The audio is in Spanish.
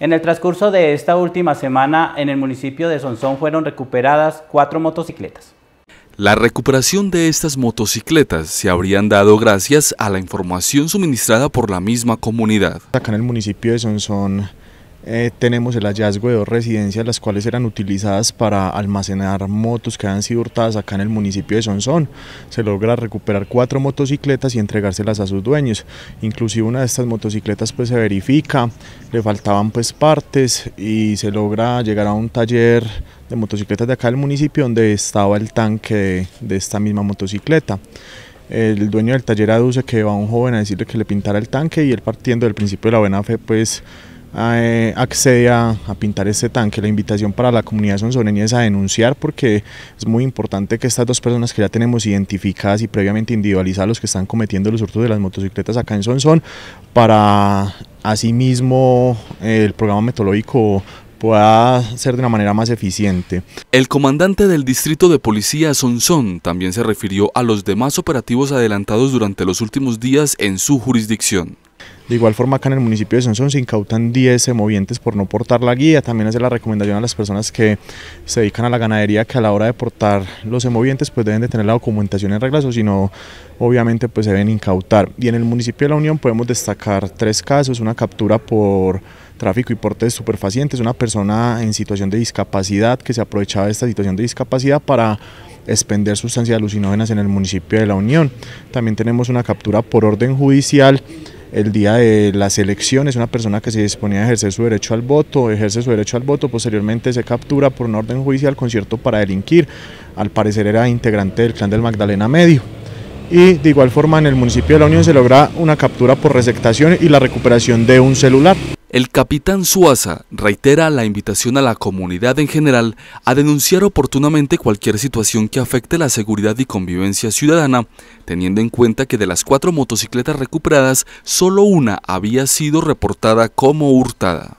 En el transcurso de esta última semana, en el municipio de Sonsón fueron recuperadas cuatro motocicletas. La recuperación de estas motocicletas se habrían dado gracias a la información suministrada por la misma comunidad. Acá en el municipio de Sonsón eh, tenemos el hallazgo de dos residencias las cuales eran utilizadas para almacenar motos que habían sido hurtadas acá en el municipio de Sonsón. Se logra recuperar cuatro motocicletas y entregárselas a sus dueños. Inclusive una de estas motocicletas pues se verifica, le faltaban pues partes y se logra llegar a un taller de motocicletas de acá del municipio donde estaba el tanque de, esta misma motocicleta el dueño del taller aduce que va a un joven a decirle que le pintara el tanque y él partiendo del principio de la buena fe pues eh, accede a, pintar este tanque. La invitación para la comunidad sonzoneña es a denunciar porque es muy importante que estas dos personas que ya tenemos identificadas y previamente individualizadas los que están cometiendo los hurtos de las motocicletas acá en Sonzón para asimismo eh, el programa metodológico pueda ser de una manera más eficiente. El comandante del distrito de policía Sonsón también se refirió a los demás operativos adelantados durante los últimos días en su jurisdicción. De igual forma, acá en el municipio de Sonson se incautan 10 semovientes por no portar la guía. También hace la recomendación a las personas que se dedican a la ganadería que a la hora de portar los emovientes pues deben de tener la documentación en reglas o si no, obviamente pues deben incautar. Y en el municipio de La Unión podemos destacar tres casos, una captura por tráfico y porte de superfacientes, una persona en situación de discapacidad que se aprovechaba de esta situación de discapacidad para expender sustancias alucinógenas en el municipio de La Unión. También tenemos una captura por orden judicial el día de las elecciones, una persona que se disponía a ejercer su derecho al voto, ejerce su derecho al voto, posteriormente se captura por un orden judicial concierto para delinquir, al parecer era integrante del clan del Magdalena Medio. Y de igual forma en el municipio de La Unión se logra una captura por receptación y la recuperación de un celular. El capitán Suaza reitera la invitación a la comunidad en general a denunciar oportunamente cualquier situación que afecte la seguridad y convivencia ciudadana, teniendo en cuenta que de las cuatro motocicletas recuperadas, solo una había sido reportada como hurtada.